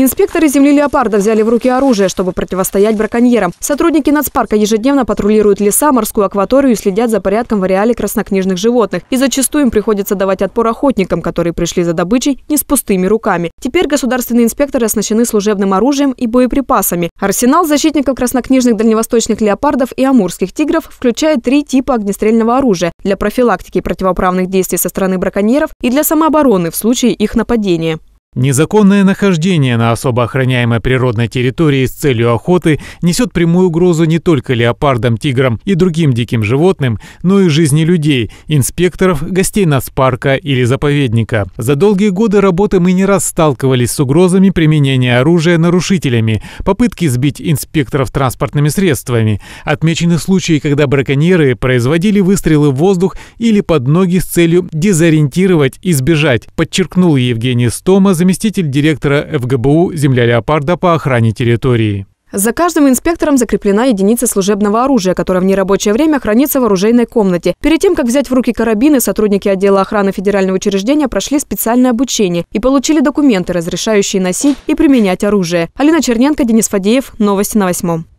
Инспекторы земли леопарда взяли в руки оружие, чтобы противостоять браконьерам. Сотрудники нацпарка ежедневно патрулируют леса, морскую акваторию и следят за порядком в ареале краснокнижных животных. И зачастую им приходится давать отпор охотникам, которые пришли за добычей не с пустыми руками. Теперь государственные инспекторы оснащены служебным оружием и боеприпасами. Арсенал защитников краснокнижных дальневосточных леопардов и амурских тигров включает три типа огнестрельного оружия для профилактики противоправных действий со стороны браконьеров и для самообороны в случае их нападения. Незаконное нахождение на особо охраняемой природной территории с целью охоты несет прямую угрозу не только леопардам, тиграм и другим диким животным, но и жизни людей, инспекторов, гостей нацпарка или заповедника. За долгие годы работы мы не раз сталкивались с угрозами применения оружия нарушителями, попытки сбить инспекторов транспортными средствами. Отмечены случаи, когда браконьеры производили выстрелы в воздух или под ноги с целью дезориентировать и сбежать, подчеркнул Евгений Стома, заместитель директора ФГБУ «Земля леопарда» по охране территории. За каждым инспектором закреплена единица служебного оружия, которая в нерабочее время хранится в оружейной комнате. Перед тем, как взять в руки карабины, сотрудники отдела охраны федерального учреждения прошли специальное обучение и получили документы, разрешающие носить и применять оружие. Алина Черненко, Денис Фадеев. Новости на восьмом.